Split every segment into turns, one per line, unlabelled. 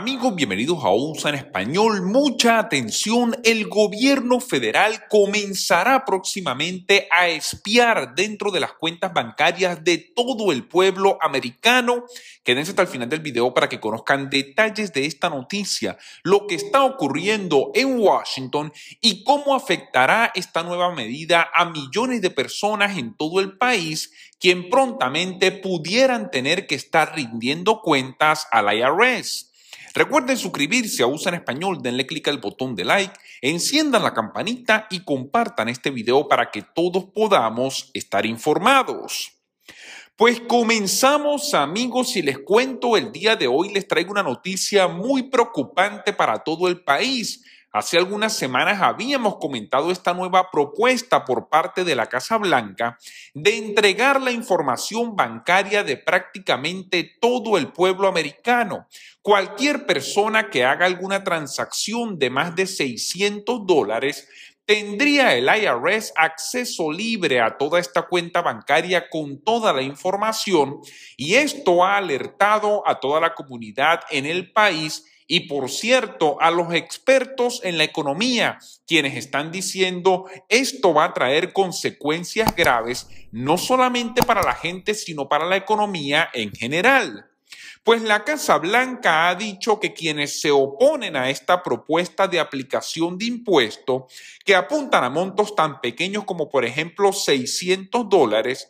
Amigos, bienvenidos a USA en español. Mucha atención, el gobierno federal comenzará próximamente a espiar dentro de las cuentas bancarias de todo el pueblo americano. Quédense hasta el final del video para que conozcan detalles de esta noticia, lo que está ocurriendo en Washington y cómo afectará esta nueva medida a millones de personas en todo el país quien prontamente pudieran tener que estar rindiendo cuentas al IRS. Recuerden suscribirse a USA en Español, denle clic al botón de like, enciendan la campanita y compartan este video para que todos podamos estar informados. Pues comenzamos amigos y les cuento, el día de hoy les traigo una noticia muy preocupante para todo el país Hace algunas semanas habíamos comentado esta nueva propuesta por parte de la Casa Blanca de entregar la información bancaria de prácticamente todo el pueblo americano. Cualquier persona que haga alguna transacción de más de 600 dólares tendría el IRS acceso libre a toda esta cuenta bancaria con toda la información y esto ha alertado a toda la comunidad en el país y por cierto, a los expertos en la economía, quienes están diciendo esto va a traer consecuencias graves, no solamente para la gente, sino para la economía en general. Pues la Casa Blanca ha dicho que quienes se oponen a esta propuesta de aplicación de impuesto que apuntan a montos tan pequeños como por ejemplo 600 dólares,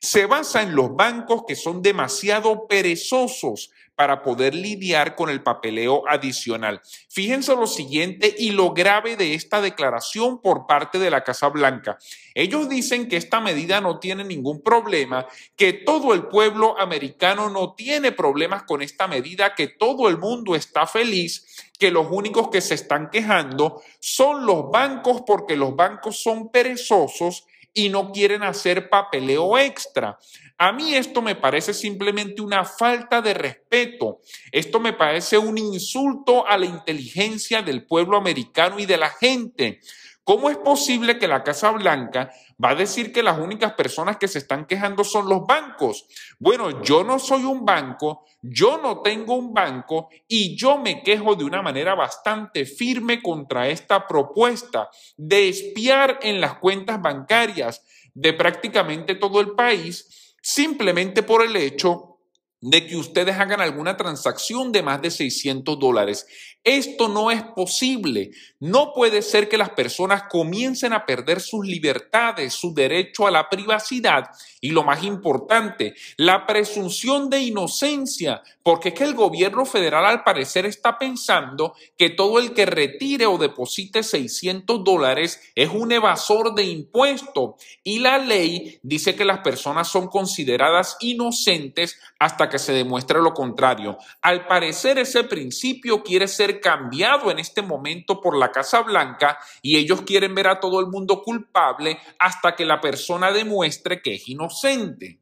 se basa en los bancos que son demasiado perezosos para poder lidiar con el papeleo adicional. Fíjense lo siguiente y lo grave de esta declaración por parte de la Casa Blanca. Ellos dicen que esta medida no tiene ningún problema, que todo el pueblo americano no tiene problemas con esta medida, que todo el mundo está feliz que los únicos que se están quejando son los bancos porque los bancos son perezosos y no quieren hacer papeleo extra. A mí esto me parece simplemente una falta de respeto. Esto me parece un insulto a la inteligencia del pueblo americano y de la gente. ¿Cómo es posible que la Casa Blanca va a decir que las únicas personas que se están quejando son los bancos? Bueno, yo no soy un banco, yo no tengo un banco y yo me quejo de una manera bastante firme contra esta propuesta de espiar en las cuentas bancarias de prácticamente todo el país simplemente por el hecho de que ustedes hagan alguna transacción de más de 600 dólares. Esto no es posible. No puede ser que las personas comiencen a perder sus libertades, su derecho a la privacidad y lo más importante, la presunción de inocencia, porque es que el gobierno federal al parecer está pensando que todo el que retire o deposite 600 dólares es un evasor de impuestos y la ley dice que las personas son consideradas inocentes hasta que se demuestre lo contrario. Al parecer ese principio quiere ser cambiado en este momento por la Casa Blanca y ellos quieren ver a todo el mundo culpable hasta que la persona demuestre que es inocente.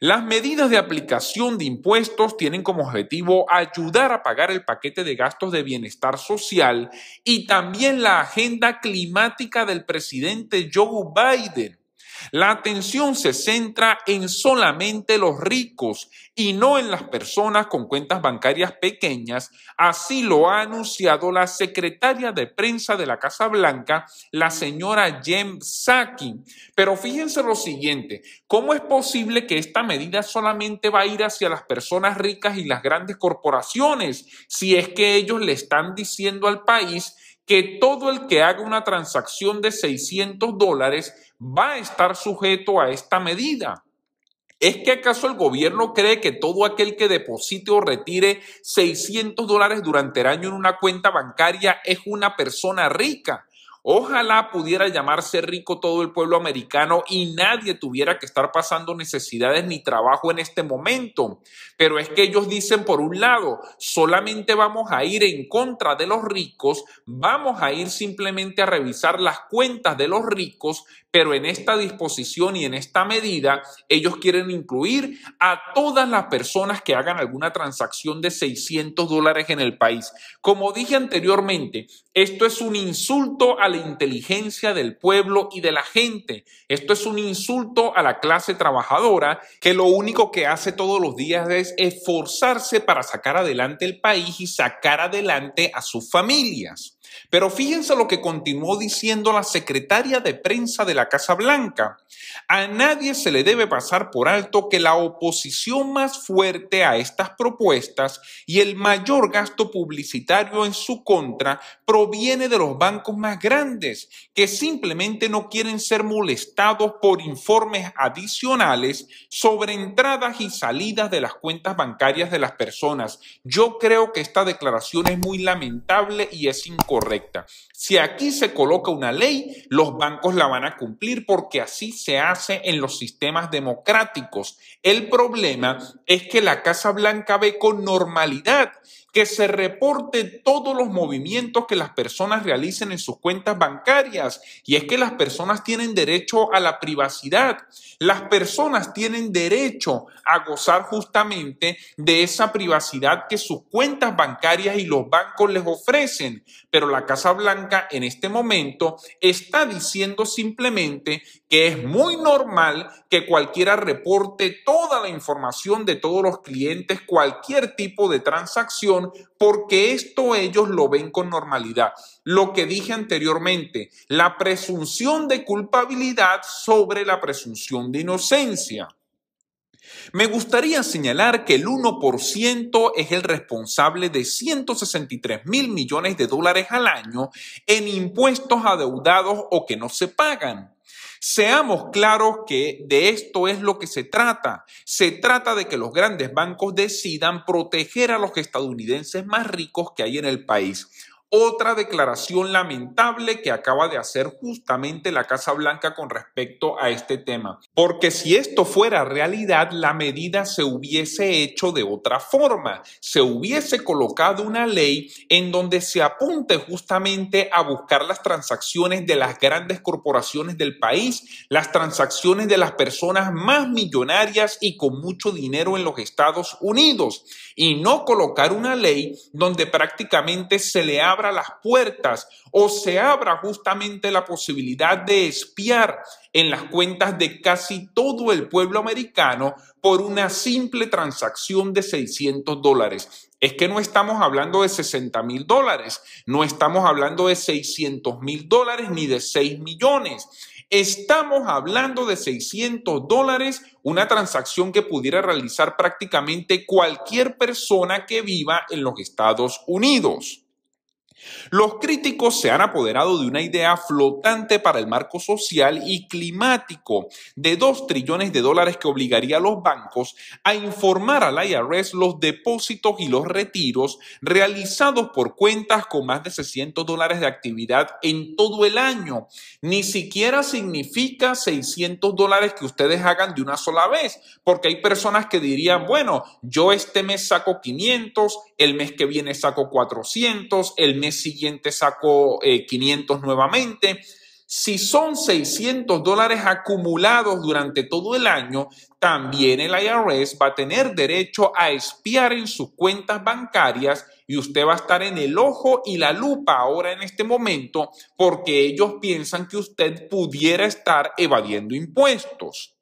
Las medidas de aplicación de impuestos tienen como objetivo ayudar a pagar el paquete de gastos de bienestar social y también la agenda climática del presidente Joe Biden la atención se centra en solamente los ricos y no en las personas con cuentas bancarias pequeñas. Así lo ha anunciado la secretaria de prensa de la Casa Blanca, la señora Jem Sacking. Pero fíjense lo siguiente, ¿cómo es posible que esta medida solamente va a ir hacia las personas ricas y las grandes corporaciones si es que ellos le están diciendo al país que todo el que haga una transacción de 600 dólares va a estar sujeto a esta medida. ¿Es que acaso el gobierno cree que todo aquel que deposite o retire 600 dólares durante el año en una cuenta bancaria es una persona rica? Ojalá pudiera llamarse rico todo el pueblo americano y nadie tuviera que estar pasando necesidades ni trabajo en este momento. Pero es que ellos dicen, por un lado, solamente vamos a ir en contra de los ricos, vamos a ir simplemente a revisar las cuentas de los ricos, pero en esta disposición y en esta medida, ellos quieren incluir a todas las personas que hagan alguna transacción de 600 dólares en el país. Como dije anteriormente, esto es un insulto al la inteligencia del pueblo y de la gente. Esto es un insulto a la clase trabajadora que lo único que hace todos los días es esforzarse para sacar adelante el país y sacar adelante a sus familias. Pero fíjense lo que continuó diciendo la secretaria de prensa de la Casa Blanca. A nadie se le debe pasar por alto que la oposición más fuerte a estas propuestas y el mayor gasto publicitario en su contra proviene de los bancos más grandes, que simplemente no quieren ser molestados por informes adicionales sobre entradas y salidas de las cuentas bancarias de las personas. Yo creo que esta declaración es muy lamentable y es incorrecta correcta. Si aquí se coloca una ley, los bancos la van a cumplir porque así se hace en los sistemas democráticos. El problema es que la Casa Blanca ve con normalidad que se reporte todos los movimientos que las personas realicen en sus cuentas bancarias. Y es que las personas tienen derecho a la privacidad. Las personas tienen derecho a gozar justamente de esa privacidad que sus cuentas bancarias y los bancos les ofrecen. Pero la Casa Blanca en este momento está diciendo simplemente que es muy normal que cualquiera reporte toda la información de todos los clientes, cualquier tipo de transacción, porque esto ellos lo ven con normalidad. Lo que dije anteriormente, la presunción de culpabilidad sobre la presunción de inocencia. Me gustaría señalar que el 1% es el responsable de 163 mil millones de dólares al año en impuestos adeudados o que no se pagan. Seamos claros que de esto es lo que se trata. Se trata de que los grandes bancos decidan proteger a los estadounidenses más ricos que hay en el país. Otra declaración lamentable que acaba de hacer justamente la Casa Blanca con respecto a este tema. Porque si esto fuera realidad, la medida se hubiese hecho de otra forma. Se hubiese colocado una ley en donde se apunte justamente a buscar las transacciones de las grandes corporaciones del país, las transacciones de las personas más millonarias y con mucho dinero en los Estados Unidos. Y no colocar una ley donde prácticamente se le ha abra las puertas o se abra justamente la posibilidad de espiar en las cuentas de casi todo el pueblo americano por una simple transacción de 600 dólares. Es que no estamos hablando de 60 mil dólares, no estamos hablando de 600 mil dólares ni de 6 millones. Estamos hablando de 600 dólares, una transacción que pudiera realizar prácticamente cualquier persona que viva en los Estados Unidos. Los críticos se han apoderado de una idea flotante para el marco social y climático de 2 trillones de dólares que obligaría a los bancos a informar al IRS los depósitos y los retiros realizados por cuentas con más de 600 dólares de actividad en todo el año. Ni siquiera significa 600 dólares que ustedes hagan de una sola vez, porque hay personas que dirían, bueno, yo este mes saco 500, el mes que viene saco 400, el mes siguiente sacó 500 eh, nuevamente. Si son 600 dólares acumulados durante todo el año, también el IRS va a tener derecho a espiar en sus cuentas bancarias y usted va a estar en el ojo y la lupa ahora en este momento porque ellos piensan que usted pudiera estar evadiendo impuestos.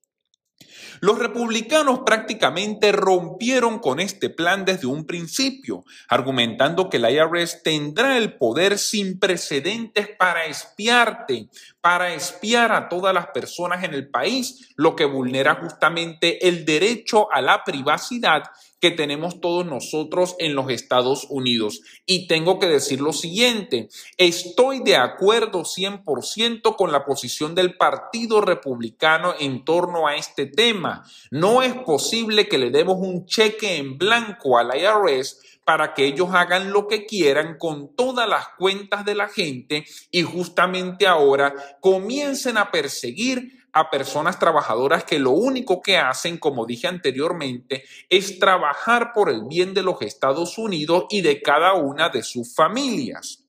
Los republicanos prácticamente rompieron con este plan desde un principio, argumentando que la IRS tendrá el poder sin precedentes para espiarte, para espiar a todas las personas en el país, lo que vulnera justamente el derecho a la privacidad que tenemos todos nosotros en los Estados Unidos. Y tengo que decir lo siguiente, estoy de acuerdo 100% con la posición del Partido Republicano en torno a este tema no es posible que le demos un cheque en blanco al IRS para que ellos hagan lo que quieran con todas las cuentas de la gente y justamente ahora comiencen a perseguir a personas trabajadoras que lo único que hacen, como dije anteriormente, es trabajar por el bien de los Estados Unidos y de cada una de sus familias.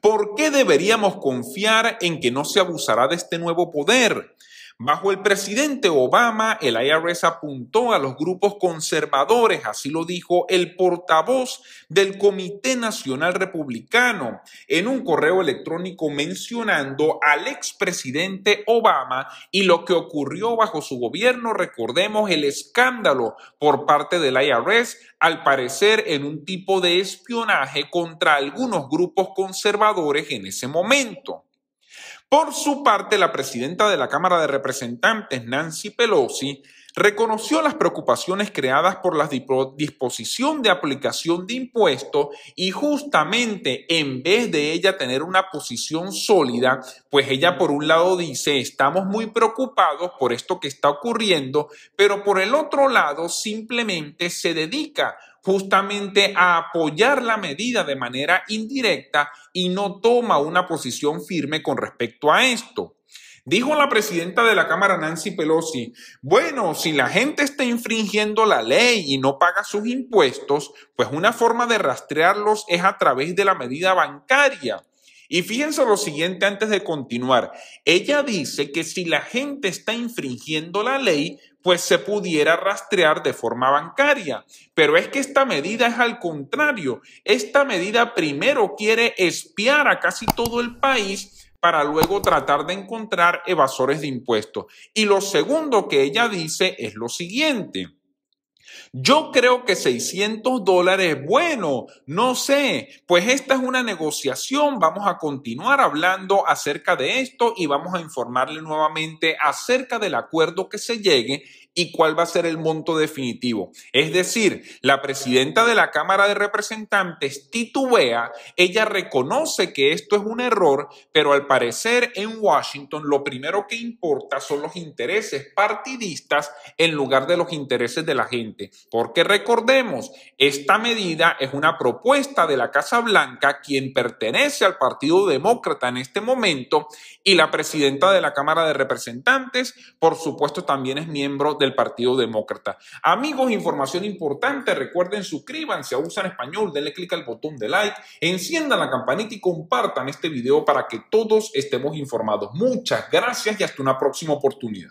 ¿Por qué deberíamos confiar en que no se abusará de este nuevo poder? Bajo el presidente Obama, el IRS apuntó a los grupos conservadores, así lo dijo el portavoz del Comité Nacional Republicano, en un correo electrónico mencionando al expresidente Obama y lo que ocurrió bajo su gobierno. Recordemos el escándalo por parte del IRS, al parecer en un tipo de espionaje contra algunos grupos conservadores en ese momento. Por su parte, la presidenta de la Cámara de Representantes, Nancy Pelosi, reconoció las preocupaciones creadas por la disposición de aplicación de impuestos y justamente en vez de ella tener una posición sólida, pues ella por un lado dice, estamos muy preocupados por esto que está ocurriendo, pero por el otro lado simplemente se dedica justamente a apoyar la medida de manera indirecta y no toma una posición firme con respecto a esto. Dijo la presidenta de la Cámara, Nancy Pelosi, bueno, si la gente está infringiendo la ley y no paga sus impuestos, pues una forma de rastrearlos es a través de la medida bancaria. Y fíjense lo siguiente antes de continuar. Ella dice que si la gente está infringiendo la ley, pues se pudiera rastrear de forma bancaria. Pero es que esta medida es al contrario. Esta medida primero quiere espiar a casi todo el país para luego tratar de encontrar evasores de impuestos. Y lo segundo que ella dice es lo siguiente. Yo creo que 600 dólares, bueno, no sé, pues esta es una negociación, vamos a continuar hablando acerca de esto y vamos a informarle nuevamente acerca del acuerdo que se llegue y cuál va a ser el monto definitivo. Es decir, la presidenta de la Cámara de Representantes titubea, ella reconoce que esto es un error, pero al parecer en Washington lo primero que importa son los intereses partidistas en lugar de los intereses de la gente. Porque recordemos, esta medida es una propuesta de la Casa Blanca, quien pertenece al Partido Demócrata en este momento, y la presidenta de la Cámara de Representantes, por supuesto, también es miembro del Partido Demócrata. Amigos, información importante. Recuerden, suscríbanse a Usan Español, denle clic al botón de like, enciendan la campanita y compartan este video para que todos estemos informados. Muchas gracias y hasta una próxima oportunidad.